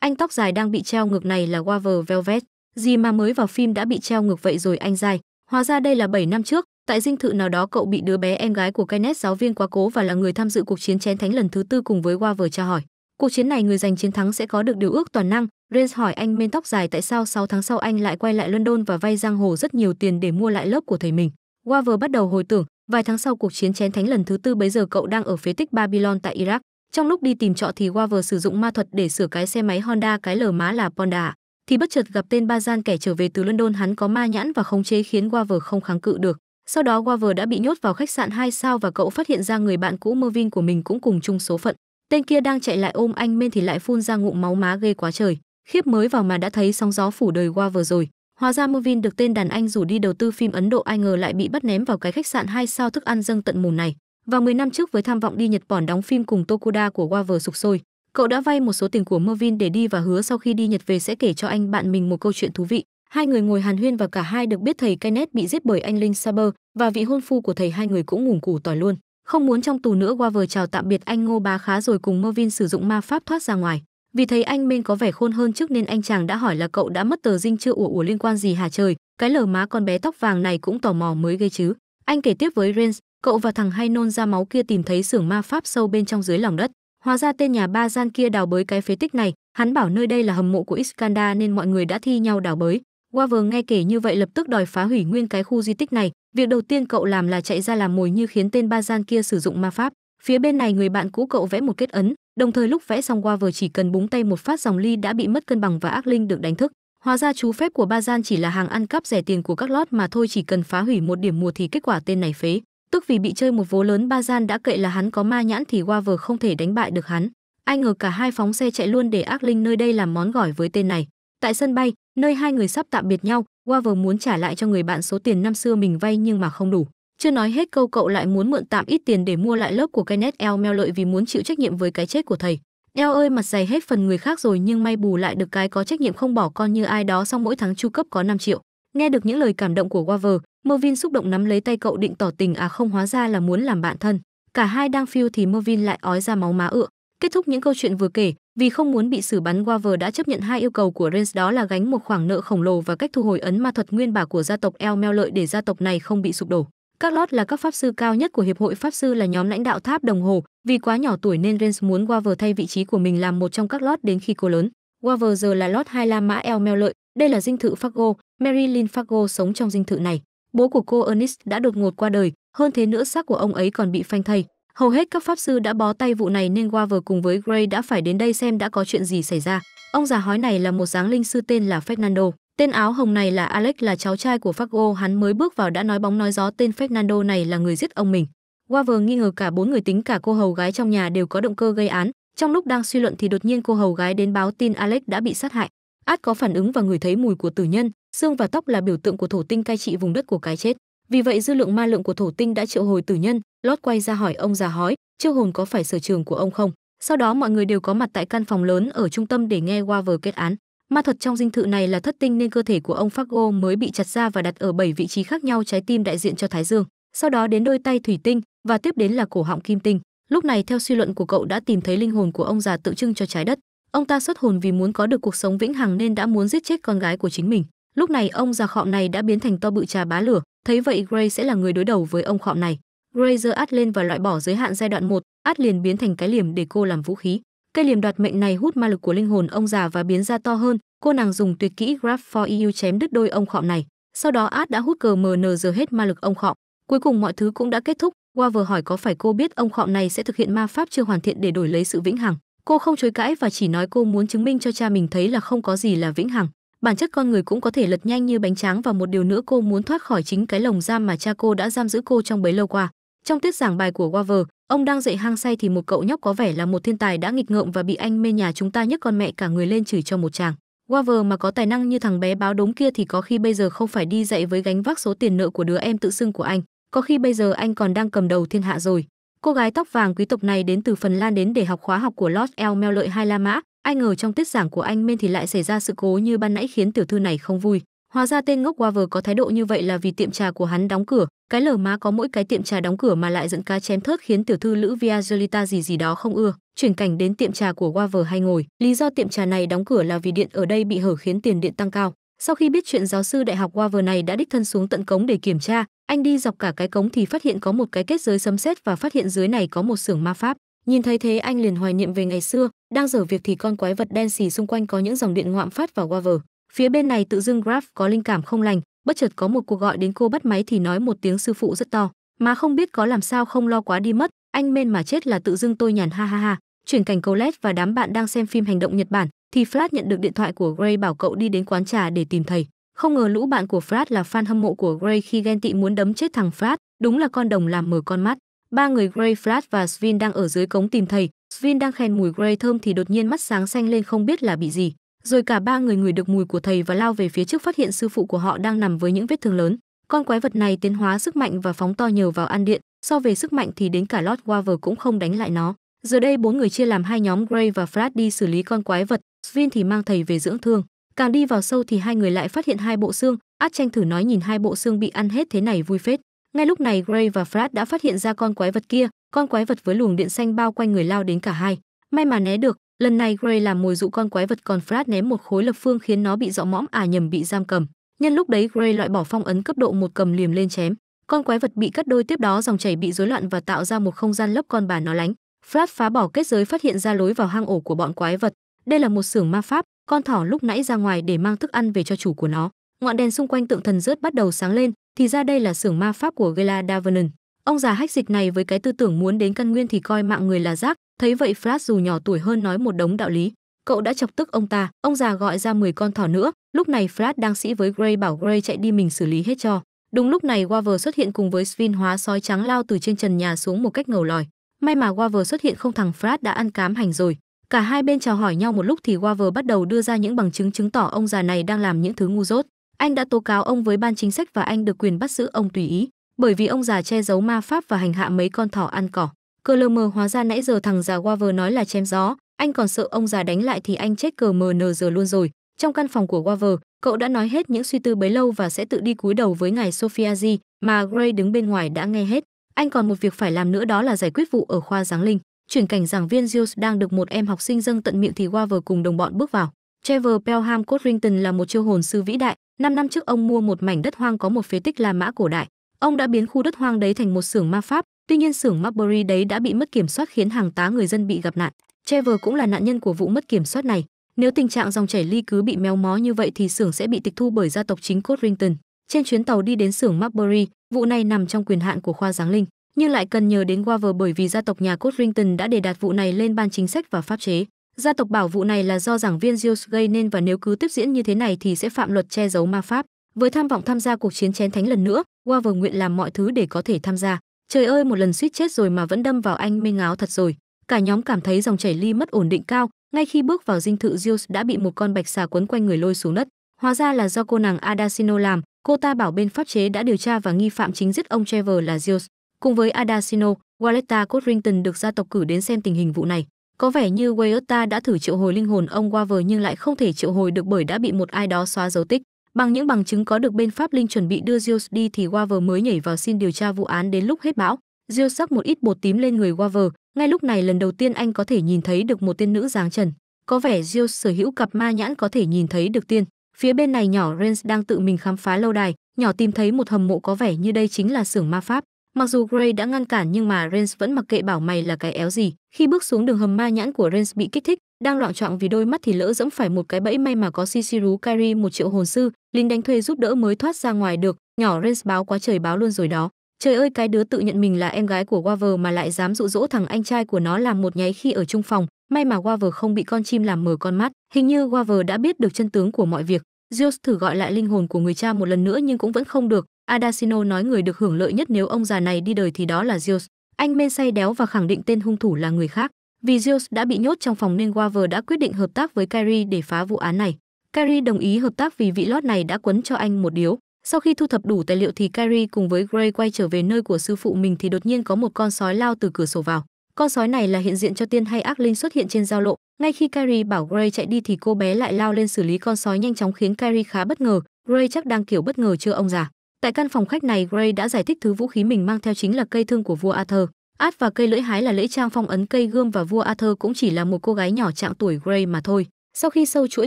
Anh tóc dài đang bị treo ngược này là Waver Velvet, gì mà mới vào phim đã bị treo ngược vậy rồi anh dài. Hóa ra đây là 7 năm trước, tại dinh thự nào đó cậu bị đứa bé em gái của Kenneth giáo viên quá cố và là người tham dự cuộc chiến chén thánh lần thứ tư cùng với Waver tra hỏi. Cuộc chiến này người giành chiến thắng sẽ có được điều ước toàn năng. Rance hỏi anh men tóc dài tại sao 6 tháng sau anh lại quay lại London và vay giang hồ rất nhiều tiền để mua lại lớp của thầy mình. Waver bắt đầu hồi tưởng, vài tháng sau cuộc chiến chén thánh lần thứ tư bấy giờ cậu đang ở phía tích Babylon tại Iraq. Trong lúc đi tìm trọ thì Waver sử dụng ma thuật để sửa cái xe máy Honda cái lờ má là Ponda, thì bất chợt gặp tên Bazan kẻ trở về từ London hắn có ma nhãn và khống chế khiến Waver không kháng cự được. Sau đó Waver đã bị nhốt vào khách sạn 2 sao và cậu phát hiện ra người bạn cũ Mervin của mình cũng cùng chung số phận. Tên kia đang chạy lại ôm anh men thì lại phun ra ngụm máu má ghê quá trời. Khiếp mới vào mà đã thấy sóng gió phủ đời Waver rồi. Hóa ra Mervin được tên đàn anh rủ đi đầu tư phim Ấn Độ ai ngờ lại bị bắt ném vào cái khách sạn 2 sao thức ăn dâng tận mù này. Và 10 năm trước với tham vọng đi Nhật Bản đóng phim cùng Tokuda của Waver sục sôi, cậu đã vay một số tiền của Mervin để đi và hứa sau khi đi Nhật về sẽ kể cho anh bạn mình một câu chuyện thú vị. Hai người ngồi hàn huyên và cả hai được biết thầy Kenneth bị giết bởi anh Linh Saber và vị hôn phu của thầy hai người cũng ngủng củ tỏi luôn. Không muốn trong tù nữa Waver chào tạm biệt anh Ngô Bá Khá rồi cùng Mervin sử dụng ma pháp thoát ra ngoài. Vì thấy anh Minh có vẻ khôn hơn trước nên anh chàng đã hỏi là cậu đã mất tờ dinh chưa ủa ủa liên quan gì hả trời, cái lờ má con bé tóc vàng này cũng tò mò mới ghê chứ. Anh kể tiếp với Rens, cậu và thằng hay nôn ra máu kia tìm thấy xưởng ma pháp sâu bên trong dưới lòng đất hóa ra tên nhà ba gian kia đào bới cái phế tích này hắn bảo nơi đây là hầm mộ của Iskandar nên mọi người đã thi nhau đào bới Qua waver nghe kể như vậy lập tức đòi phá hủy nguyên cái khu di tích này việc đầu tiên cậu làm là chạy ra làm mồi như khiến tên ba gian kia sử dụng ma pháp phía bên này người bạn cũ cậu vẽ một kết ấn đồng thời lúc vẽ xong Qua waver chỉ cần búng tay một phát dòng ly đã bị mất cân bằng và ác linh được đánh thức Hóa ra chú phép của Ba Gian chỉ là hàng ăn cắp rẻ tiền của các lót mà thôi chỉ cần phá hủy một điểm mùa thì kết quả tên này phế. Tức vì bị chơi một vố lớn ba gian đã kệ là hắn có ma nhãn thì Waver không thể đánh bại được hắn. Ai ngờ cả hai phóng xe chạy luôn để ác linh nơi đây làm món gỏi với tên này. Tại sân bay, nơi hai người sắp tạm biệt nhau, Waver muốn trả lại cho người bạn số tiền năm xưa mình vay nhưng mà không đủ. Chưa nói hết câu cậu lại muốn mượn tạm ít tiền để mua lại lớp của Kenneth El Mel lợi vì muốn chịu trách nhiệm với cái chết của thầy. Eo ơi mặt dày hết phần người khác rồi nhưng may bù lại được cái có trách nhiệm không bỏ con như ai đó xong mỗi tháng chu cấp có 5 triệu. Nghe được những lời cảm động của Waver, Mervin xúc động nắm lấy tay cậu định tỏ tình à không hóa ra là muốn làm bạn thân. Cả hai đang phiêu thì Mervin lại ói ra máu má ựa. Kết thúc những câu chuyện vừa kể, vì không muốn bị xử bắn Waver đã chấp nhận hai yêu cầu của Rens đó là gánh một khoản nợ khổng lồ và cách thu hồi ấn ma thuật nguyên bả của gia tộc El Mel lợi để gia tộc này không bị sụp đổ. Các lót là các pháp sư cao nhất của hiệp hội pháp sư là nhóm lãnh đạo tháp đồng hồ, vì quá nhỏ tuổi nên Rens muốn Waver thay vị trí của mình làm một trong các lót đến khi cô lớn. Waver giờ là lót hai La Mã El Mel lợi, đây là dinh thự Fargo, Marilyn Fargo sống trong dinh thự này. Bố của cô Ernest đã đột ngột qua đời, hơn thế nữa xác của ông ấy còn bị phanh thây. Hầu hết các pháp sư đã bó tay vụ này nên Waver cùng với Gray đã phải đến đây xem đã có chuyện gì xảy ra. Ông già hói này là một dáng linh sư tên là Fernando. Tên áo hồng này là Alex là cháu trai của Fargo. hắn mới bước vào đã nói bóng nói gió tên Fernando này là người giết ông mình. Waver nghi ngờ cả bốn người tính cả cô hầu gái trong nhà đều có động cơ gây án. Trong lúc đang suy luận thì đột nhiên cô hầu gái đến báo tin Alex đã bị sát hại. Ad có phản ứng và người thấy mùi của tử nhân, xương và tóc là biểu tượng của thổ tinh cai trị vùng đất của cái chết vì vậy dư lượng ma lượng của thổ tinh đã triệu hồi tử nhân lót quay ra hỏi ông già hói chiêu hồn có phải sở trường của ông không sau đó mọi người đều có mặt tại căn phòng lớn ở trung tâm để nghe Waver kết án ma thuật trong dinh thự này là thất tinh nên cơ thể của ông Fargo mới bị chặt ra và đặt ở bảy vị trí khác nhau trái tim đại diện cho thái dương sau đó đến đôi tay thủy tinh và tiếp đến là cổ họng kim tinh lúc này theo suy luận của cậu đã tìm thấy linh hồn của ông già tượng trưng cho trái đất ông ta xuất hồn vì muốn có được cuộc sống vĩnh hằng nên đã muốn giết chết con gái của chính mình Lúc này ông già khọm này đã biến thành to bự trà bá lửa, thấy vậy Gray sẽ là người đối đầu với ông khọm này. Gray giơ át lên và loại bỏ giới hạn giai đoạn 1, át liền biến thành cái liềm để cô làm vũ khí. Cây liềm đoạt mệnh này hút ma lực của linh hồn ông già và biến ra to hơn, cô nàng dùng tuyệt kỹ Grab for EU chém đứt đôi ông khọm này. Sau đó át đã hút cờ mn giờ hết ma lực ông khọm. Cuối cùng mọi thứ cũng đã kết thúc, vừa hỏi có phải cô biết ông khọm này sẽ thực hiện ma pháp chưa hoàn thiện để đổi lấy sự vĩnh hằng. Cô không chối cãi và chỉ nói cô muốn chứng minh cho cha mình thấy là không có gì là vĩnh hằng bản chất con người cũng có thể lật nhanh như bánh tráng và một điều nữa cô muốn thoát khỏi chính cái lồng giam mà cha cô đã giam giữ cô trong bấy lâu qua trong tiết giảng bài của Waver, ông đang dạy hang say thì một cậu nhóc có vẻ là một thiên tài đã nghịch ngợm và bị anh mê nhà chúng ta nhấc con mẹ cả người lên chửi cho một chàng. Waver mà có tài năng như thằng bé báo đốm kia thì có khi bây giờ không phải đi dạy với gánh vác số tiền nợ của đứa em tự xưng của anh, có khi bây giờ anh còn đang cầm đầu thiên hạ rồi. Cô gái tóc vàng quý tộc này đến từ Phần Lan đến để học khóa học của Lord Elmel lợi hai La Mã, Ai ngờ trong tiết giảng của anh Mên thì lại xảy ra sự cố như ban nãy khiến tiểu thư này không vui. Hóa ra tên ngốc Waver có thái độ như vậy là vì tiệm trà của hắn đóng cửa, cái lở má có mỗi cái tiệm trà đóng cửa mà lại dẫn cá chém thớt khiến tiểu thư Lữ Viagelita gì gì đó không ưa, chuyển cảnh đến tiệm trà của Waver hay ngồi. Lý do tiệm trà này đóng cửa là vì điện ở đây bị hở khiến tiền điện tăng cao. Sau khi biết chuyện giáo sư đại học Waver này đã đích thân xuống tận cống để kiểm tra, anh đi dọc cả cái cống thì phát hiện có một cái kết giới sấm sét và phát hiện dưới này có một xưởng ma pháp. Nhìn thấy thế anh liền hoài niệm về ngày xưa, đang dở việc thì con quái vật đen xì xung quanh có những dòng điện ngoạm phát vào Waver. Phía bên này tự dưng Graf có linh cảm không lành, bất chợt có một cuộc gọi đến cô bắt máy thì nói một tiếng sư phụ rất to, mà không biết có làm sao không lo quá đi mất, anh men mà chết là tự dưng tôi nhàn ha ha ha. Chuyển cảnh Colette và đám bạn đang xem phim hành động Nhật Bản thì flat nhận được điện thoại của Gray bảo cậu đi đến quán trà để tìm thầy. Không ngờ lũ bạn của flat là fan hâm mộ của Gray khi ghen tị muốn đấm chết thằng flat đúng là con đồng làm mở con mắt. Ba người Gray, Flat và Svin đang ở dưới cống tìm thầy. Svin đang khen mùi Gray thơm thì đột nhiên mắt sáng xanh lên không biết là bị gì. Rồi cả ba người ngửi được mùi của thầy và lao về phía trước phát hiện sư phụ của họ đang nằm với những vết thương lớn. Con quái vật này tiến hóa sức mạnh và phóng to nhờ vào ăn điện, so về sức mạnh thì đến cả Lord Waver cũng không đánh lại nó. Giờ đây bốn người chia làm hai nhóm Gray và Flat đi xử lý con quái vật, Svin thì mang thầy về dưỡng thương. Càng đi vào sâu thì hai người lại phát hiện hai bộ xương, Át tranh thử nói nhìn hai bộ xương bị ăn hết thế này vui phết. Ngay lúc này Gray và Fred đã phát hiện ra con quái vật kia, con quái vật với luồng điện xanh bao quanh người lao đến cả hai. May mà né được, lần này Gray làm mồi dụ con quái vật còn Fred ném một khối lập phương khiến nó bị dọ mõm à nhầm bị giam cầm. Nhân lúc đấy Gray loại bỏ phong ấn cấp độ một cầm liềm lên chém. Con quái vật bị cắt đôi tiếp đó dòng chảy bị rối loạn và tạo ra một không gian lấp con bà nó lánh. Fred phá bỏ kết giới phát hiện ra lối vào hang ổ của bọn quái vật. Đây là một xưởng ma pháp, con thỏ lúc nãy ra ngoài để mang thức ăn về cho chủ của nó ngọn đèn xung quanh tượng thần rớt bắt đầu sáng lên thì ra đây là xưởng ma pháp của gela davernon ông già hách dịch này với cái tư tưởng muốn đến căn nguyên thì coi mạng người là rác thấy vậy flash dù nhỏ tuổi hơn nói một đống đạo lý cậu đã chọc tức ông ta ông già gọi ra 10 con thỏ nữa lúc này flash đang sĩ với gray bảo gray chạy đi mình xử lý hết cho đúng lúc này waver xuất hiện cùng với svin hóa sói trắng lao từ trên trần nhà xuống một cách ngầu lòi may mà waver xuất hiện không thằng flash đã ăn cám hành rồi cả hai bên chào hỏi nhau một lúc thì waver bắt đầu đưa ra những bằng chứng chứng tỏ ông già này đang làm những thứ ngu dốt anh đã tố cáo ông với ban chính sách và anh được quyền bắt giữ ông tùy ý, bởi vì ông già che giấu ma pháp và hành hạ mấy con thỏ ăn cỏ. Cơ lơ mờ hóa ra nãy giờ thằng già Waver nói là chém gió, anh còn sợ ông già đánh lại thì anh chết cờ mờ nờ giờ luôn rồi. Trong căn phòng của Waver, cậu đã nói hết những suy tư bấy lâu và sẽ tự đi cúi đầu với ngài Sophia G, mà Gray đứng bên ngoài đã nghe hết. Anh còn một việc phải làm nữa đó là giải quyết vụ ở khoa giáng linh. Chuyển cảnh giảng viên Zeus đang được một em học sinh dâng tận miệng thì Waver cùng đồng bọn bước vào. Trevor Pelham Codrington là một chiêu hồn sư vĩ đại, 5 năm trước ông mua một mảnh đất hoang có một phế tích La Mã cổ đại. Ông đã biến khu đất hoang đấy thành một xưởng ma pháp, tuy nhiên xưởng Marbury đấy đã bị mất kiểm soát khiến hàng tá người dân bị gặp nạn. Trevor cũng là nạn nhân của vụ mất kiểm soát này. Nếu tình trạng dòng chảy ly cứ bị méo mó như vậy thì xưởng sẽ bị tịch thu bởi gia tộc chính Codrington. Trên chuyến tàu đi đến xưởng Marbury, vụ này nằm trong quyền hạn của khoa giáng linh, nhưng lại cần nhờ đến Waver bởi vì gia tộc nhà Codrington đã đề đạt vụ này lên ban chính sách và pháp chế. Gia tộc bảo vụ này là do giảng viên Zeus gây nên và nếu cứ tiếp diễn như thế này thì sẽ phạm luật che giấu ma pháp. Với tham vọng tham gia cuộc chiến chén thánh lần nữa, Waver nguyện làm mọi thứ để có thể tham gia. Trời ơi, một lần suýt chết rồi mà vẫn đâm vào anh mê ngáo thật rồi. Cả nhóm cảm thấy dòng chảy ly mất ổn định cao, ngay khi bước vào dinh thự Zeus đã bị một con bạch xà quấn quanh người lôi xuống đất. Hóa ra là do cô nàng Adasino làm, cô ta bảo bên pháp chế đã điều tra và nghi phạm chính giết ông Trevor là Zeus. Cùng với Adasino, Waletta Codrington được gia tộc cử đến xem tình hình vụ này. Có vẻ như Wayota đã thử triệu hồi linh hồn ông Waver nhưng lại không thể triệu hồi được bởi đã bị một ai đó xóa dấu tích. Bằng những bằng chứng có được bên Pháp Linh chuẩn bị đưa Zeus đi thì Waver mới nhảy vào xin điều tra vụ án đến lúc hết bão. Zeus sắc một ít bột tím lên người Waver, ngay lúc này lần đầu tiên anh có thể nhìn thấy được một tiên nữ dáng trần. Có vẻ Zeus sở hữu cặp ma nhãn có thể nhìn thấy được tiên. Phía bên này nhỏ Rens đang tự mình khám phá lâu đài, nhỏ tìm thấy một hầm mộ có vẻ như đây chính là xưởng ma pháp. Mặc dù Gray đã ngăn cản nhưng mà Rance vẫn mặc kệ bảo mày là cái éo gì. Khi bước xuống đường hầm ma nhãn của Rance bị kích thích, đang loạn trọng vì đôi mắt thì lỡ dẫm phải một cái bẫy may mà có Sishiru Kairi một triệu hồn sư, linh đánh thuê giúp đỡ mới thoát ra ngoài được. Nhỏ Rance báo quá trời báo luôn rồi đó. Trời ơi cái đứa tự nhận mình là em gái của Waver mà lại dám dụ dỗ thằng anh trai của nó làm một nháy khi ở chung phòng, may mà Waver không bị con chim làm mờ con mắt, hình như Waver đã biết được chân tướng của mọi việc. Zeus thử gọi lại linh hồn của người cha một lần nữa nhưng cũng vẫn không được, Adasino nói người được hưởng lợi nhất nếu ông già này đi đời thì đó là Zeus. Anh men say đéo và khẳng định tên hung thủ là người khác. Vì Zeus đã bị nhốt trong phòng nên Waver đã quyết định hợp tác với Kyrie để phá vụ án này. Kyrie đồng ý hợp tác vì vị lót này đã quấn cho anh một điếu. Sau khi thu thập đủ tài liệu thì Kyrie cùng với Gray quay trở về nơi của sư phụ mình thì đột nhiên có một con sói lao từ cửa sổ vào. Con sói này là hiện diện cho tiên hay ác linh xuất hiện trên giao lộ. Ngay khi Kyrie bảo Gray chạy đi thì cô bé lại lao lên xử lý con sói nhanh chóng khiến Kyrie khá bất ngờ. Gray chắc đang kiểu bất ngờ chưa ông già. Tại căn phòng khách này, Gray đã giải thích thứ vũ khí mình mang theo chính là cây thương của vua Arthur. Át và cây lưỡi hái là lễ trang phong ấn cây gươm và vua Arthur cũng chỉ là một cô gái nhỏ trạng tuổi Gray mà thôi. Sau khi sâu chuỗi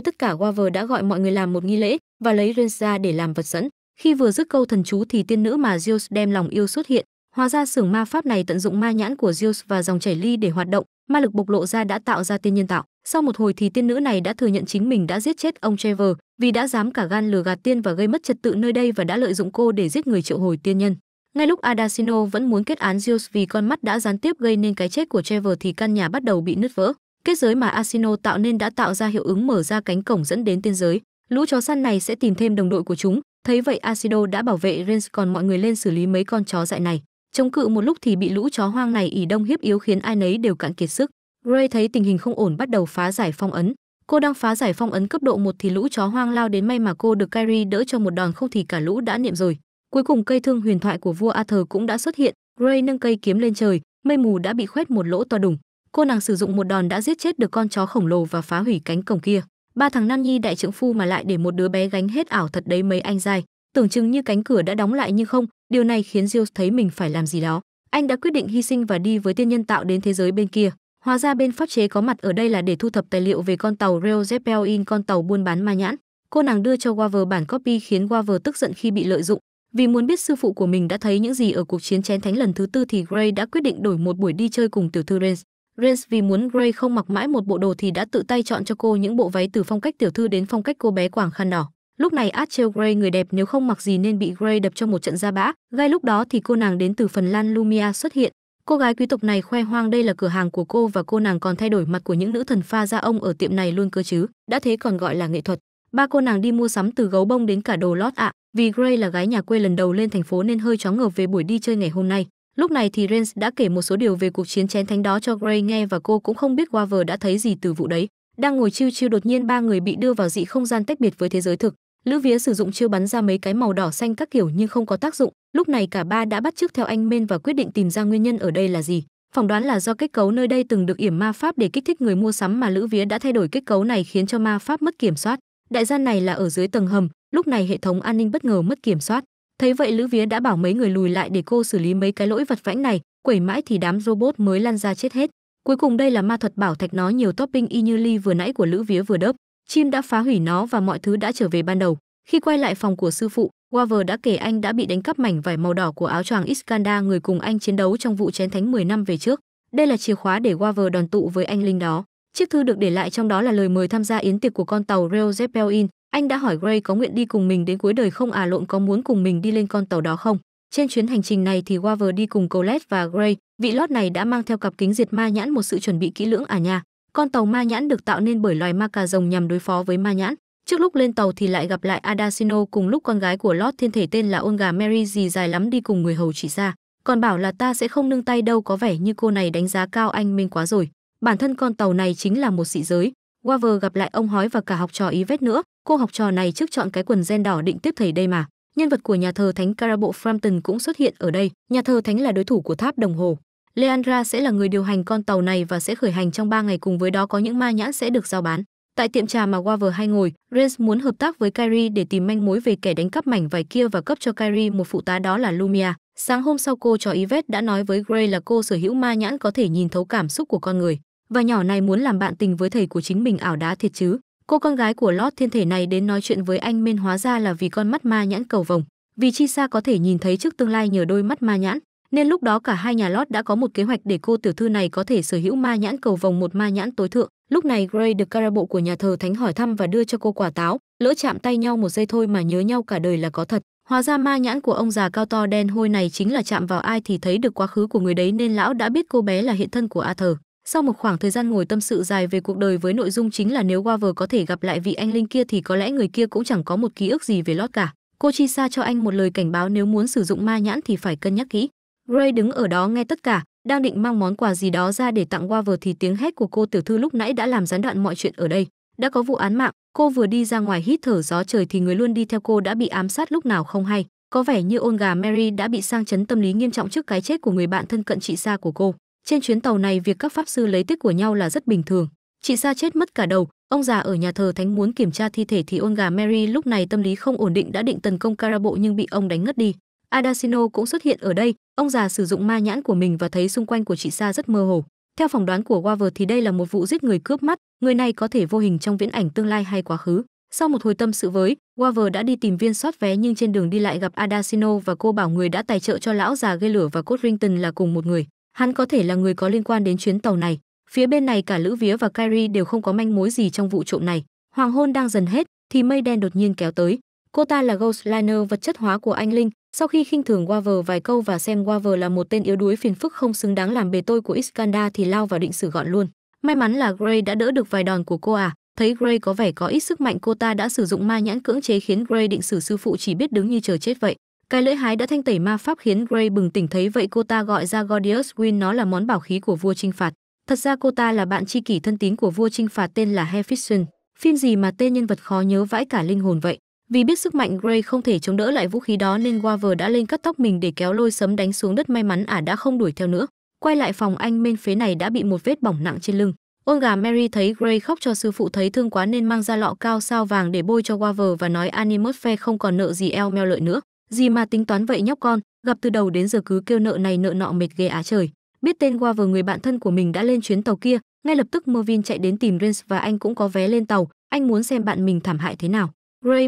tất cả Waver đã gọi mọi người làm một nghi lễ và lấy Rens ra để làm vật dẫn. Khi vừa dứt câu thần chú thì tiên nữ mà Zeus đem lòng yêu xuất hiện. Hóa ra xưởng ma pháp này tận dụng ma nhãn của Zeus và dòng chảy ly để hoạt động, ma lực bộc lộ ra đã tạo ra tiên nhân tạo sau một hồi thì tiên nữ này đã thừa nhận chính mình đã giết chết ông trevor vì đã dám cả gan lừa gạt tiên và gây mất trật tự nơi đây và đã lợi dụng cô để giết người triệu hồi tiên nhân ngay lúc adasino vẫn muốn kết án Zeus vì con mắt đã gián tiếp gây nên cái chết của trevor thì căn nhà bắt đầu bị nứt vỡ kết giới mà asino tạo nên đã tạo ra hiệu ứng mở ra cánh cổng dẫn đến tiên giới lũ chó săn này sẽ tìm thêm đồng đội của chúng thấy vậy Asino đã bảo vệ rens còn mọi người lên xử lý mấy con chó dại này chống cự một lúc thì bị lũ chó hoang này ỉ đông hiếp yếu khiến ai nấy đều cạn kiệt sức Ray thấy tình hình không ổn bắt đầu phá giải phong ấn cô đang phá giải phong ấn cấp độ một thì lũ chó hoang lao đến may mà cô được Kyrie đỡ cho một đòn không thì cả lũ đã niệm rồi cuối cùng cây thương huyền thoại của vua Arthur cũng đã xuất hiện Ray nâng cây kiếm lên trời mây mù đã bị khoét một lỗ to đùng cô nàng sử dụng một đòn đã giết chết được con chó khổng lồ và phá hủy cánh cổng kia ba thằng nam nhi đại trưởng phu mà lại để một đứa bé gánh hết ảo thật đấy mấy anh dai tưởng chừng như cánh cửa đã đóng lại nhưng không điều này khiến Diêu thấy mình phải làm gì đó anh đã quyết định hy sinh và đi với tiên nhân tạo đến thế giới bên kia hóa ra bên pháp chế có mặt ở đây là để thu thập tài liệu về con tàu Rail Zeppelin con tàu buôn bán ma nhãn cô nàng đưa cho Waver bản copy khiến Waver tức giận khi bị lợi dụng vì muốn biết sư phụ của mình đã thấy những gì ở cuộc chiến chén thánh lần thứ tư thì Gray đã quyết định đổi một buổi đi chơi cùng tiểu thư Rens. Rens vì muốn Gray không mặc mãi một bộ đồ thì đã tự tay chọn cho cô những bộ váy từ phong cách tiểu thư đến phong cách cô bé quảng khăn đỏ. Lúc này Achel Gray người đẹp nếu không mặc gì nên bị Gray đập cho một trận ra bã. Ngay lúc đó thì cô nàng đến từ Phần Lan Lumia xuất hiện. Cô gái quý tộc này khoe hoang đây là cửa hàng của cô và cô nàng còn thay đổi mặt của những nữ thần pha ra ông ở tiệm này luôn cơ chứ, đã thế còn gọi là nghệ thuật. Ba cô nàng đi mua sắm từ gấu bông đến cả đồ lót ạ, vì Gray là gái nhà quê lần đầu lên thành phố nên hơi chóng ngợp về buổi đi chơi ngày hôm nay. Lúc này thì Rens đã kể một số điều về cuộc chiến chén thánh đó cho Gray nghe và cô cũng không biết Waver đã thấy gì từ vụ đấy. Đang ngồi chiêu chiêu đột nhiên ba người bị đưa vào dị không gian tách biệt với thế giới thực lữ vía sử dụng chiêu bắn ra mấy cái màu đỏ xanh các kiểu nhưng không có tác dụng lúc này cả ba đã bắt chước theo anh men và quyết định tìm ra nguyên nhân ở đây là gì phỏng đoán là do kết cấu nơi đây từng được yểm ma pháp để kích thích người mua sắm mà lữ vía đã thay đổi kết cấu này khiến cho ma pháp mất kiểm soát đại gian này là ở dưới tầng hầm lúc này hệ thống an ninh bất ngờ mất kiểm soát thấy vậy lữ vía đã bảo mấy người lùi lại để cô xử lý mấy cái lỗi vật vãnh này quẩy mãi thì đám robot mới lăn ra chết hết cuối cùng đây là ma thuật bảo thạch nó nhiều topping y như ly vừa nãy của lữ vía vừa đớp chim đã phá hủy nó và mọi thứ đã trở về ban đầu. Khi quay lại phòng của sư phụ, Waver đã kể anh đã bị đánh cắp mảnh vải màu đỏ của áo choàng Iskanda người cùng anh chiến đấu trong vụ chén thánh 10 năm về trước. Đây là chìa khóa để Waver đoàn tụ với anh Linh đó. Chiếc thư được để lại trong đó là lời mời tham gia yến tiệc của con tàu Rail Zeppelin. Anh đã hỏi Gray có nguyện đi cùng mình đến cuối đời không à lộn có muốn cùng mình đi lên con tàu đó không. Trên chuyến hành trình này thì Waver đi cùng Colette và Gray, vị lót này đã mang theo cặp kính diệt ma nhãn một sự chuẩn bị kỹ lưỡng à nha. Con tàu ma nhãn được tạo nên bởi loài ma cà rồng nhằm đối phó với ma nhãn. Trước lúc lên tàu thì lại gặp lại Adasino cùng lúc con gái của Lord Thiên Thể tên là Olga Mary gì dài lắm đi cùng người hầu chỉ ra. Còn bảo là ta sẽ không nương tay đâu có vẻ như cô này đánh giá cao anh Minh quá rồi. Bản thân con tàu này chính là một dị giới. Waver gặp lại ông hói và cả học trò Yvette nữa. Cô học trò này trước chọn cái quần gen đỏ định tiếp thầy đây mà. Nhân vật của nhà thờ thánh Carabo Frampton cũng xuất hiện ở đây. Nhà thờ thánh là đối thủ của tháp đồng hồ. Leandra sẽ là người điều hành con tàu này và sẽ khởi hành trong 3 ngày cùng với đó có những ma nhãn sẽ được giao bán. Tại tiệm trà mà Waver hay ngồi, Rance muốn hợp tác với Kyrie để tìm manh mối về kẻ đánh cắp mảnh vải kia và cấp cho Kyrie một phụ tá đó là Lumia. Sáng hôm sau cô trò Yvette đã nói với Gray là cô sở hữu ma nhãn có thể nhìn thấu cảm xúc của con người. Và nhỏ này muốn làm bạn tình với thầy của chính mình ảo đá thiệt chứ. Cô con gái của Lord thiên thể này đến nói chuyện với anh men hóa ra là vì con mắt ma nhãn cầu vồng. Vì Chi Sa có thể nhìn thấy trước tương lai nhờ đôi mắt ma nhãn nên lúc đó cả hai nhà lót đã có một kế hoạch để cô tiểu thư này có thể sở hữu ma nhãn cầu vòng một ma nhãn tối thượng. Lúc này Gray được Carabo của nhà thờ thánh hỏi thăm và đưa cho cô quả táo, lỡ chạm tay nhau một giây thôi mà nhớ nhau cả đời là có thật. Hóa ra ma nhãn của ông già cao to đen hôi này chính là chạm vào ai thì thấy được quá khứ của người đấy nên lão đã biết cô bé là hiện thân của Arthur. Sau một khoảng thời gian ngồi tâm sự dài về cuộc đời với nội dung chính là nếu Waver có thể gặp lại vị anh linh kia thì có lẽ người kia cũng chẳng có một ký ức gì về lót cả. Cô Chi Sa cho anh một lời cảnh báo nếu muốn sử dụng ma nhãn thì phải cân nhắc kỹ. Ray đứng ở đó nghe tất cả, đang định mang món quà gì đó ra để tặng Waver thì tiếng hét của cô tiểu thư lúc nãy đã làm gián đoạn mọi chuyện ở đây. Đã có vụ án mạng, cô vừa đi ra ngoài hít thở gió trời thì người luôn đi theo cô đã bị ám sát lúc nào không hay. Có vẻ như ôn gà Mary đã bị sang chấn tâm lý nghiêm trọng trước cái chết của người bạn thân cận chị Sa của cô. Trên chuyến tàu này việc các pháp sư lấy tích của nhau là rất bình thường. Chị Sa chết mất cả đầu, ông già ở nhà thờ thánh muốn kiểm tra thi thể thì ôn gà Mary lúc này tâm lý không ổn định đã định tấn công Carabo nhưng bị ông đánh ngất đi. Adasino cũng xuất hiện ở đây, ông già sử dụng ma nhãn của mình và thấy xung quanh của chị Sa rất mơ hồ. Theo phỏng đoán của Waver thì đây là một vụ giết người cướp mắt, người này có thể vô hình trong viễn ảnh tương lai hay quá khứ. Sau một hồi tâm sự với, Waver đã đi tìm viên soát vé nhưng trên đường đi lại gặp Adasino và cô bảo người đã tài trợ cho lão già gây lửa và Codrington là cùng một người. Hắn có thể là người có liên quan đến chuyến tàu này. Phía bên này cả Lữ Vía và Kyrie đều không có manh mối gì trong vụ trộm này. Hoàng hôn đang dần hết thì mây đen đột nhiên kéo tới. Cô ta là Ghostliner vật chất hóa của anh Linh, sau khi khinh thường Waver vài câu và xem Waver là một tên yếu đuối phiền phức không xứng đáng làm bề tôi của Iskanda thì lao vào định xử gọn luôn. May mắn là Gray đã đỡ được vài đòn của cô à, thấy Gray có vẻ có ít sức mạnh cô ta đã sử dụng ma nhãn cưỡng chế khiến Gray định xử sư phụ chỉ biết đứng như chờ chết vậy. Cái lưỡi hái đã thanh tẩy ma pháp khiến Gray bừng tỉnh thấy vậy cô ta gọi ra Gordius Win nó là món bảo khí của vua trinh phạt. Thật ra cô ta là bạn tri kỷ thân tín của vua trinh phạt tên là Hephaestion. Phim gì mà tên nhân vật khó nhớ vãi cả linh hồn vậy? Vì biết sức mạnh Gray không thể chống đỡ lại vũ khí đó nên Waver đã lên cắt tóc mình để kéo lôi sấm đánh xuống đất may mắn ả đã không đuổi theo nữa. Quay lại phòng anh mên phế này đã bị một vết bỏng nặng trên lưng. Ôn gà Mary thấy Gray khóc cho sư phụ thấy thương quá nên mang ra lọ cao sao vàng để bôi cho Waver và nói Animus Fair không còn nợ gì eo meo lợi nữa. Gì mà tính toán vậy nhóc con, gặp từ đầu đến giờ cứ kêu nợ này nợ nọ mệt ghê á trời. Biết tên Waver người bạn thân của mình đã lên chuyến tàu kia, ngay lập tức Mervin chạy đến tìm Rince và anh cũng có vé lên tàu, anh muốn xem bạn mình thảm hại thế nào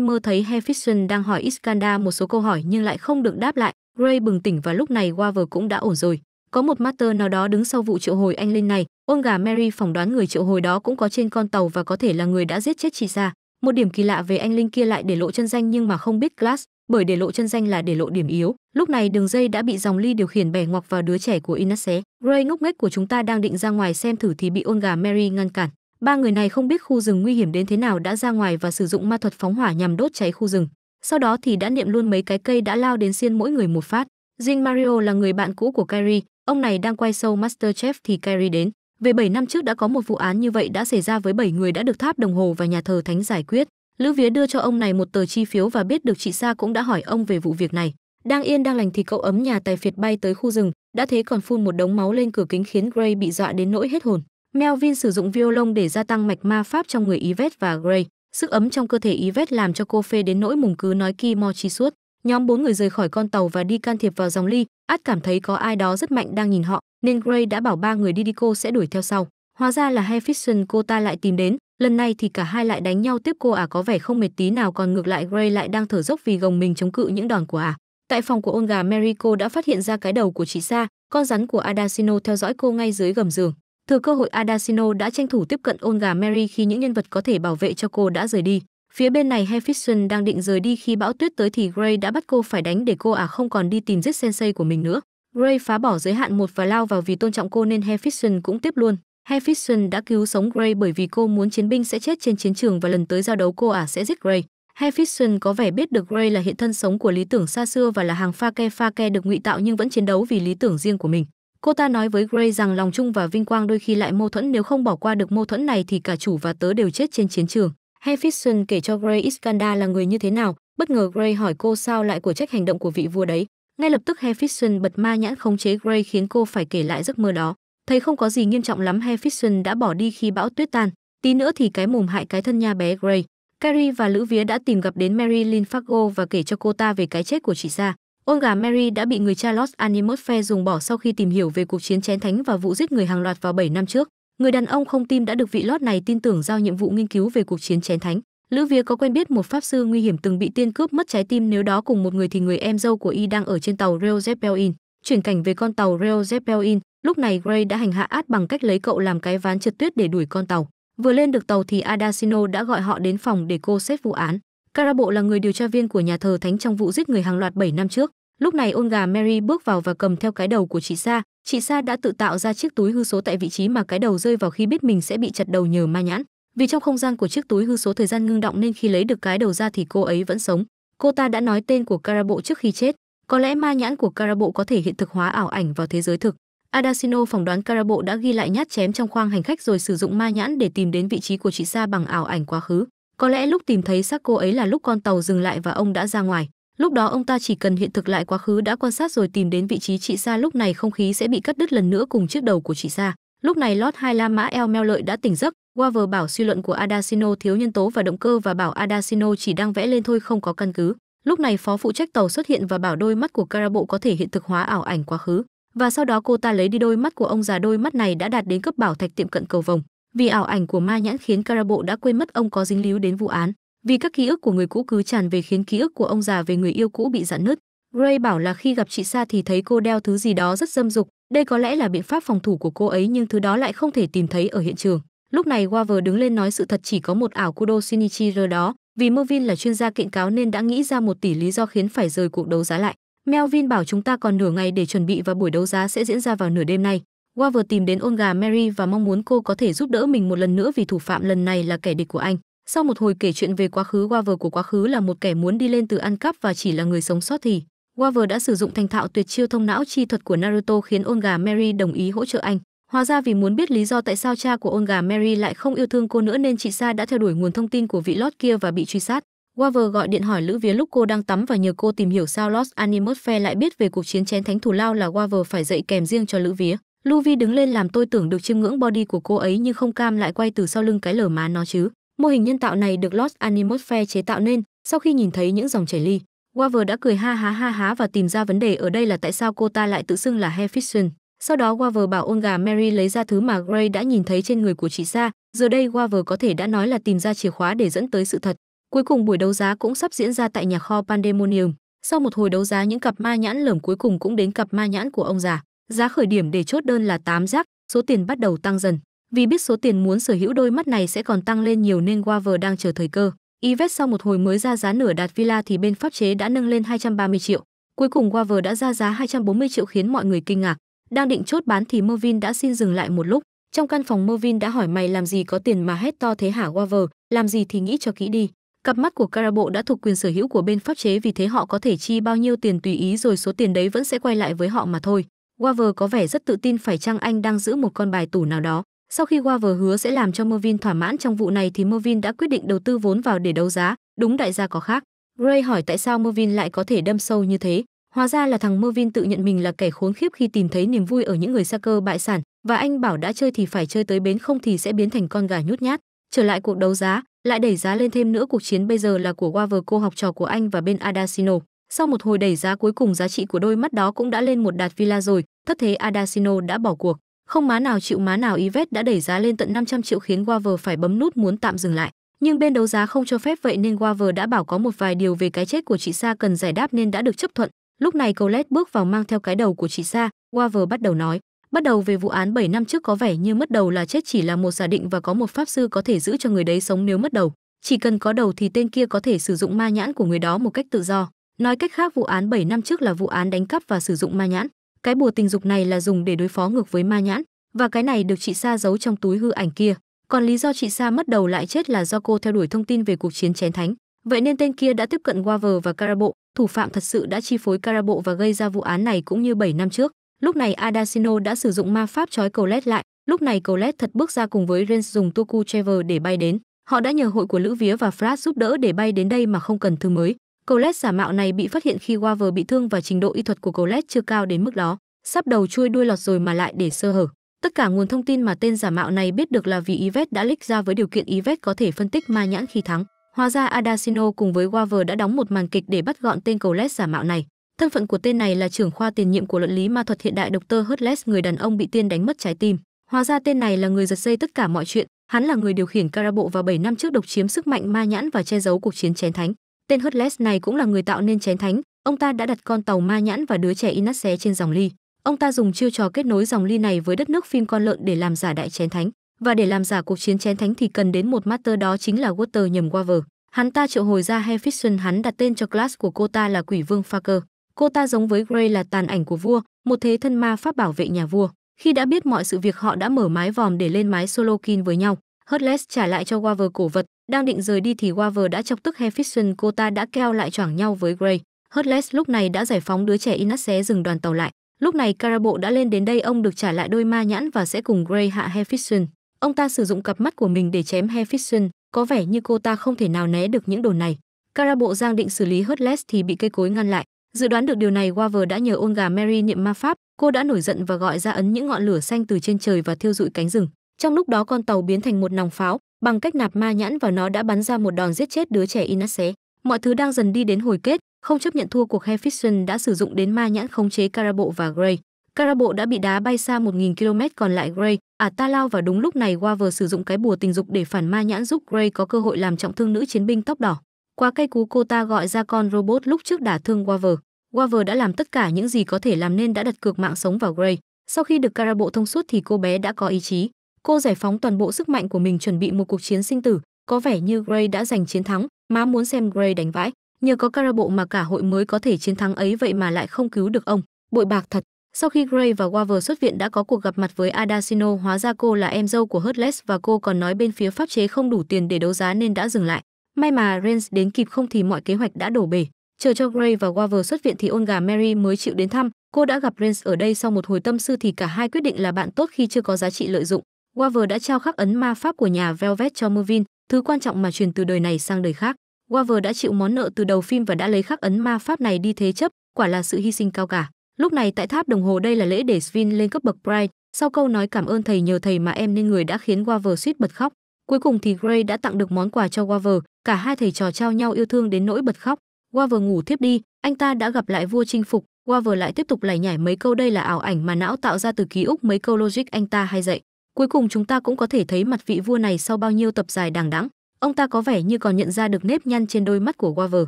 mơ thấy Hefferson đang hỏi Iskandar một số câu hỏi nhưng lại không được đáp lại. Gray bừng tỉnh và lúc này Waver cũng đã ổn rồi. Có một master nào đó đứng sau vụ triệu hồi anh Linh này. Ông gà Mary phỏng đoán người triệu hồi đó cũng có trên con tàu và có thể là người đã giết chết chị ra. Một điểm kỳ lạ về anh Linh kia lại để lộ chân danh nhưng mà không biết Glass, bởi để lộ chân danh là để lộ điểm yếu. Lúc này đường dây đã bị dòng ly điều khiển bẻ ngoặc vào đứa trẻ của Inasse. Gray ngốc nghếch của chúng ta đang định ra ngoài xem thử thì bị ông gà Mary ngăn cản. Ba người này không biết khu rừng nguy hiểm đến thế nào đã ra ngoài và sử dụng ma thuật phóng hỏa nhằm đốt cháy khu rừng. Sau đó thì đã niệm luôn mấy cái cây đã lao đến xiên mỗi người một phát. Jin Mario là người bạn cũ của Kyrie, ông này đang quay show MasterChef thì Kyrie đến. Về 7 năm trước đã có một vụ án như vậy đã xảy ra với 7 người đã được tháp đồng hồ và nhà thờ thánh giải quyết. Lữ Vía đưa cho ông này một tờ chi phiếu và biết được chị Sa cũng đã hỏi ông về vụ việc này. Đang yên đang lành thì cậu ấm nhà tài phiệt bay tới khu rừng, đã thế còn phun một đống máu lên cửa kính khiến Gray bị dọa đến nỗi hết hồn. Melvin sử dụng violon để gia tăng mạch ma pháp trong người Yvette và Gray. Sức ấm trong cơ thể Yvette làm cho cô phê đến nỗi mùng cứ nói ki mo chi suốt. Nhóm bốn người rời khỏi con tàu và đi can thiệp vào dòng ly. Át cảm thấy có ai đó rất mạnh đang nhìn họ, nên Gray đã bảo ba người đi đi cô sẽ đuổi theo sau. Hóa ra là Hefferson cô ta lại tìm đến, lần này thì cả hai lại đánh nhau tiếp cô à có vẻ không mệt tí nào còn ngược lại Gray lại đang thở dốc vì gồng mình chống cự những đòn của À. Tại phòng của Olga Mary cô đã phát hiện ra cái đầu của chị Sa, con rắn của Adasino theo dõi cô ngay dưới gầm giường. Thừa cơ hội Adasino đã tranh thủ tiếp cận Olga Mary khi những nhân vật có thể bảo vệ cho cô đã rời đi. Phía bên này Hephaestion đang định rời đi khi bão tuyết tới thì Gray đã bắt cô phải đánh để cô à không còn đi tìm giết sensei của mình nữa. Gray phá bỏ giới hạn một và lao vào vì tôn trọng cô nên Hephaestion cũng tiếp luôn. Hephaestion đã cứu sống Gray bởi vì cô muốn chiến binh sẽ chết trên chiến trường và lần tới giao đấu cô à sẽ giết Gray. Hephaestion có vẻ biết được Gray là hiện thân sống của lý tưởng xa xưa và là hàng pha ke pha ke được ngụy tạo nhưng vẫn chiến đấu vì lý tưởng riêng của mình. Cô ta nói với Gray rằng lòng chung và vinh quang đôi khi lại mâu thuẫn nếu không bỏ qua được mâu thuẫn này thì cả chủ và tớ đều chết trên chiến trường. Hephaestion kể cho Gray Iskandar là người như thế nào, bất ngờ Gray hỏi cô sao lại của trách hành động của vị vua đấy. Ngay lập tức Hephaestion bật ma nhãn khống chế Gray khiến cô phải kể lại giấc mơ đó. Thấy không có gì nghiêm trọng lắm Hephaestion đã bỏ đi khi bão tuyết tan, tí nữa thì cái mồm hại cái thân nha bé Gray. Carrie và Lữ Vía đã tìm gặp đến Marilyn Fargo và kể cho cô ta về cái chết của chị Sa. Olga Mary đã bị người cha Los Animos Fair dùng bỏ sau khi tìm hiểu về cuộc chiến chén thánh và vụ giết người hàng loạt vào 7 năm trước. Người đàn ông không tim đã được vị Lót này tin tưởng giao nhiệm vụ nghiên cứu về cuộc chiến chén thánh. Lữ Vía có quen biết một pháp sư nguy hiểm từng bị tiên cướp mất trái tim nếu đó cùng một người thì người em dâu của y đang ở trên tàu Rail Zeppelin. Chuyển cảnh về con tàu Rail Zeppelin, lúc này Gray đã hành hạ Ad bằng cách lấy cậu làm cái ván trượt tuyết để đuổi con tàu. Vừa lên được tàu thì Adasino đã gọi họ đến phòng để cô xét vụ án. Carabo là người điều tra viên của nhà thờ thánh trong vụ giết người hàng loạt 7 năm trước. Lúc này ôn gà Mary bước vào và cầm theo cái đầu của chị Sa. Chị Sa đã tự tạo ra chiếc túi hư số tại vị trí mà cái đầu rơi vào khi biết mình sẽ bị chặt đầu nhờ ma nhãn. Vì trong không gian của chiếc túi hư số thời gian ngưng động nên khi lấy được cái đầu ra thì cô ấy vẫn sống. Cô ta đã nói tên của Carabo trước khi chết. Có lẽ ma nhãn của Carabo có thể hiện thực hóa ảo ảnh vào thế giới thực. Adasino phỏng đoán Carabo đã ghi lại nhát chém trong khoang hành khách rồi sử dụng ma nhãn để tìm đến vị trí của chị Sa bằng ảo ảnh quá khứ. Có lẽ lúc tìm thấy xác cô ấy là lúc con tàu dừng lại và ông đã ra ngoài. Lúc đó ông ta chỉ cần hiện thực lại quá khứ đã quan sát rồi tìm đến vị trí chị Sa lúc này không khí sẽ bị cắt đứt lần nữa cùng chiếc đầu của chị Sa. Lúc này Lord Hai La Mã El Meo Lợi đã tỉnh giấc, Waver bảo suy luận của Adasino thiếu nhân tố và động cơ và bảo Adasino chỉ đang vẽ lên thôi không có căn cứ. Lúc này phó phụ trách tàu xuất hiện và bảo đôi mắt của Carabo có thể hiện thực hóa ảo ảnh quá khứ, và sau đó cô ta lấy đi đôi mắt của ông già đôi mắt này đã đạt đến cấp bảo thạch tiệm cận cầu vồng. Vì ảo ảnh của ma nhãn khiến Carabo đã quên mất ông có dính líu đến vụ án, vì các ký ức của người cũ cứ tràn về khiến ký ức của ông già về người yêu cũ bị giãn nứt. Gray bảo là khi gặp chị Sa thì thấy cô đeo thứ gì đó rất dâm dục, đây có lẽ là biện pháp phòng thủ của cô ấy nhưng thứ đó lại không thể tìm thấy ở hiện trường. Lúc này Waver đứng lên nói sự thật chỉ có một ảo Kudo Shinichiro đó, vì Mervin là chuyên gia kiện cáo nên đã nghĩ ra một tỷ lý do khiến phải rời cuộc đấu giá lại. Melvin bảo chúng ta còn nửa ngày để chuẩn bị và buổi đấu giá sẽ diễn ra vào nửa đêm nay. Waver tìm đến Olga Mary và mong muốn cô có thể giúp đỡ mình một lần nữa vì thủ phạm lần này là kẻ địch của anh. Sau một hồi kể chuyện về quá khứ Waver của quá khứ là một kẻ muốn đi lên từ ăn cắp và chỉ là người sống sót thì Waver đã sử dụng thành thạo tuyệt chiêu thông não chi thuật của Naruto khiến Olga Mary đồng ý hỗ trợ anh. Hóa ra vì muốn biết lý do tại sao cha của Olga Mary lại không yêu thương cô nữa nên chị Sa đã theo đuổi nguồn thông tin của vị Lord kia và bị truy sát. Waver gọi điện hỏi Lữ Vía lúc cô đang tắm và nhờ cô tìm hiểu sao Lost Animus Fair lại biết về cuộc chiến chén thánh thủ lao là Waver phải dạy kèm riêng cho Lữ Vía. Luvi đứng lên làm tôi tưởng được chiêm ngưỡng body của cô ấy nhưng không cam lại quay từ sau lưng cái lở má nó chứ. Mô hình nhân tạo này được Lost Animus Animosphere chế tạo nên sau khi nhìn thấy những dòng chảy ly. Waver đã cười ha ha ha há và tìm ra vấn đề ở đây là tại sao cô ta lại tự xưng là Heffiction. Sau đó Waver bảo Olga Mary lấy ra thứ mà Gray đã nhìn thấy trên người của chị Sa. Giờ đây Waver có thể đã nói là tìm ra chìa khóa để dẫn tới sự thật. Cuối cùng buổi đấu giá cũng sắp diễn ra tại nhà kho Pandemonium. Sau một hồi đấu giá những cặp ma nhãn lởm cuối cùng cũng đến cặp ma nhãn của ông già. Giá khởi điểm để chốt đơn là 8 giác, số tiền bắt đầu tăng dần. Vì biết số tiền muốn sở hữu đôi mắt này sẽ còn tăng lên nhiều nên Waver đang chờ thời cơ. Yves sau một hồi mới ra giá nửa đạt Villa thì bên pháp chế đã nâng lên 230 triệu. Cuối cùng Waver đã ra giá 240 triệu khiến mọi người kinh ngạc. Đang định chốt bán thì Mervin đã xin dừng lại một lúc. Trong căn phòng Mervin đã hỏi mày làm gì có tiền mà hét to thế hả Waver, làm gì thì nghĩ cho kỹ đi. Cặp mắt của Carabo đã thuộc quyền sở hữu của bên pháp chế vì thế họ có thể chi bao nhiêu tiền tùy ý rồi số tiền đấy vẫn sẽ quay lại với họ mà thôi. Waver có vẻ rất tự tin phải chăng anh đang giữ một con bài tủ nào đó. Sau khi Waver hứa sẽ làm cho Mervin thỏa mãn trong vụ này thì Mervin đã quyết định đầu tư vốn vào để đấu giá, đúng đại gia có khác. Gray hỏi tại sao Mervin lại có thể đâm sâu như thế. Hóa ra là thằng Mervin tự nhận mình là kẻ khốn khiếp khi tìm thấy niềm vui ở những người sa cơ bại sản và anh bảo đã chơi thì phải chơi tới bến không thì sẽ biến thành con gà nhút nhát. Trở lại cuộc đấu giá, lại đẩy giá lên thêm nữa cuộc chiến bây giờ là của Waver cô học trò của anh và bên Adasino. Sau một hồi đẩy giá cuối cùng giá trị của đôi mắt đó cũng đã lên một đạt villa rồi, thất thế Adasino đã bỏ cuộc. Không má nào chịu má nào Ivet đã đẩy giá lên tận 500 triệu khiến Waver phải bấm nút muốn tạm dừng lại. Nhưng bên đấu giá không cho phép vậy nên Waver đã bảo có một vài điều về cái chết của chị Sa cần giải đáp nên đã được chấp thuận. Lúc này Colette bước vào mang theo cái đầu của chị Sa, Waver bắt đầu nói. Bắt đầu về vụ án 7 năm trước có vẻ như mất đầu là chết chỉ là một giả định và có một pháp sư có thể giữ cho người đấy sống nếu mất đầu. Chỉ cần có đầu thì tên kia có thể sử dụng ma nhãn của người đó một cách tự do. Nói cách khác vụ án 7 năm trước là vụ án đánh cắp và sử dụng ma nhãn. Cái bùa tình dục này là dùng để đối phó ngược với ma nhãn và cái này được chị Sa giấu trong túi hư ảnh kia. Còn lý do chị Sa mất đầu lại chết là do cô theo đuổi thông tin về cuộc chiến chén thánh. Vậy nên tên kia đã tiếp cận Waver và Carabo, thủ phạm thật sự đã chi phối Carabo và gây ra vụ án này cũng như 7 năm trước. Lúc này Adasino đã sử dụng ma pháp trói cầu lại, lúc này cầu thật bước ra cùng với Rens dùng Toku Trevor để bay đến. Họ đã nhờ hội của Lữ Vía và Flash giúp đỡ để bay đến đây mà không cần thư mới. Colette giả mạo này bị phát hiện khi Waver bị thương và trình độ y thuật của Colette chưa cao đến mức đó, sắp đầu chui đuôi lọt rồi mà lại để sơ hở. Tất cả nguồn thông tin mà tên giả mạo này biết được là vì Yvette đã leak ra với điều kiện Yvette có thể phân tích ma nhãn khi thắng. Hóa ra Adasino cùng với Waver đã đóng một màn kịch để bắt gọn tên Colette giả mạo này. Thân phận của tên này là trưởng khoa tiền nhiệm của luận lý ma thuật hiện đại Dr. Hurtles, người đàn ông bị tiên đánh mất trái tim. Hóa ra tên này là người giật dây tất cả mọi chuyện, hắn là người điều khiển Carabo và 7 năm trước độc chiếm sức mạnh ma nhãn và che giấu cuộc chiến chén thánh. Tên Hercules này cũng là người tạo nên chén thánh, ông ta đã đặt con tàu ma nhãn và đứa trẻ Inasse trên dòng ly. Ông ta dùng chiêu trò kết nối dòng ly này với đất nước phim con lợn để làm giả đại chén thánh, và để làm giả cuộc chiến chén thánh thì cần đến một master đó chính là Water nhầm Waver. Hắn ta triệu hồi ra Hephaestion, hắn đặt tên cho class của cô ta là Quỷ Vương Faker. Cô ta giống với Grey là tàn ảnh của vua, một thế thân ma pháp bảo vệ nhà vua. Khi đã biết mọi sự việc họ đã mở mái vòm để lên mái Solo kin với nhau. Hurtles trả lại cho Waver cổ vật, đang định rời đi thì Waver đã chọc tức Hephaestion cô ta đã keo lại choảng nhau với Gray. Hurtles lúc này đã giải phóng đứa trẻ Inas xé dừng đoàn tàu lại. Lúc này Carabo đã lên đến đây ông được trả lại đôi ma nhãn và sẽ cùng Gray hạ Hephaestion. Ông ta sử dụng cặp mắt của mình để chém Hephaestion, có vẻ như cô ta không thể nào né được những đồ này. Carabo giang định xử lý Hurtles thì bị cây cối ngăn lại. Dự đoán được điều này, Waver đã nhờ Olga Mary niệm ma pháp, cô đã nổi giận và gọi ra ấn những ngọn lửa xanh từ trên trời và thiêu dụi cánh rừng. Trong lúc đó con tàu biến thành một nòng pháo, bằng cách nạp ma nhãn vào nó đã bắn ra một đòn giết chết đứa trẻ Inase Mọi thứ đang dần đi đến hồi kết, không chấp nhận thua cuộc Hephaestion đã sử dụng đến ma nhãn khống chế Carabo và Gray. Carabo đã bị đá bay xa 1000 km còn lại Gray, à ta lao vào đúng lúc này Waver sử dụng cái bùa tình dục để phản ma nhãn giúp Gray có cơ hội làm trọng thương nữ chiến binh tóc đỏ. Qua cây cú cô ta gọi ra con robot lúc trước đả thương Waver. Waver đã làm tất cả những gì có thể làm nên đã đặt cược mạng sống vào Gray. Sau khi được Carabo thông suốt thì cô bé đã có ý chí cô giải phóng toàn bộ sức mạnh của mình chuẩn bị một cuộc chiến sinh tử có vẻ như gray đã giành chiến thắng má muốn xem gray đánh vãi nhờ có cara bộ mà cả hội mới có thể chiến thắng ấy vậy mà lại không cứu được ông bội bạc thật sau khi Gray và Waver xuất viện đã có cuộc gặp mặt với Adasino hóa ra cô là em dâu của Hurtles và cô còn nói bên phía pháp chế không đủ tiền để đấu giá nên đã dừng lại. May mà Rens đến kịp không thì mọi kế hoạch đã đổ bể. Chờ cho Gray và Waver xuất viện thì Olga Mary mới chịu đến thăm. Cô đã gặp Rens ở đây sau một hồi tâm sư thì cả hai quyết định là bạn tốt khi chưa có giá trị lợi dụng. Waver đã trao khắc ấn ma pháp của nhà Velvet cho Mervin, thứ quan trọng mà truyền từ đời này sang đời khác. Waver đã chịu món nợ từ đầu phim và đã lấy khắc ấn ma pháp này đi thế chấp, quả là sự hy sinh cao cả. Lúc này tại tháp đồng hồ đây là lễ để Svin lên cấp bậc Bright, sau câu nói cảm ơn thầy nhờ thầy mà em nên người đã khiến Waver suýt bật khóc. Cuối cùng thì Gray đã tặng được món quà cho Waver, cả hai thầy trò trao nhau yêu thương đến nỗi bật khóc. Waver ngủ thiếp đi, anh ta đã gặp lại vua chinh phục, Waver lại tiếp tục lải nhải mấy câu đây là ảo ảnh mà não tạo ra từ ký ức mấy câu logic anh ta hay dạy. Cuối cùng chúng ta cũng có thể thấy mặt vị vua này sau bao nhiêu tập dài đằng đẵng. Ông ta có vẻ như còn nhận ra được nếp nhăn trên đôi mắt của Waver.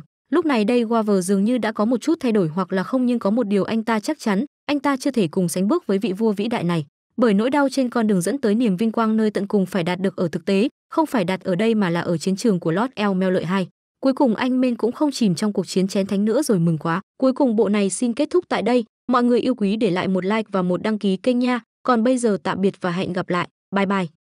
Lúc này đây Waver dường như đã có một chút thay đổi hoặc là không nhưng có một điều anh ta chắc chắn, anh ta chưa thể cùng sánh bước với vị vua vĩ đại này. Bởi nỗi đau trên con đường dẫn tới niềm vinh quang nơi tận cùng phải đạt được ở thực tế, không phải đạt ở đây mà là ở chiến trường của Lord Elmel lợi hai. Cuối cùng anh Men cũng không chìm trong cuộc chiến chén thánh nữa rồi mừng quá. Cuối cùng bộ này xin kết thúc tại đây. Mọi người yêu quý để lại một like và một đăng ký kênh nha. Còn bây giờ tạm biệt và hẹn gặp lại. Bye bye.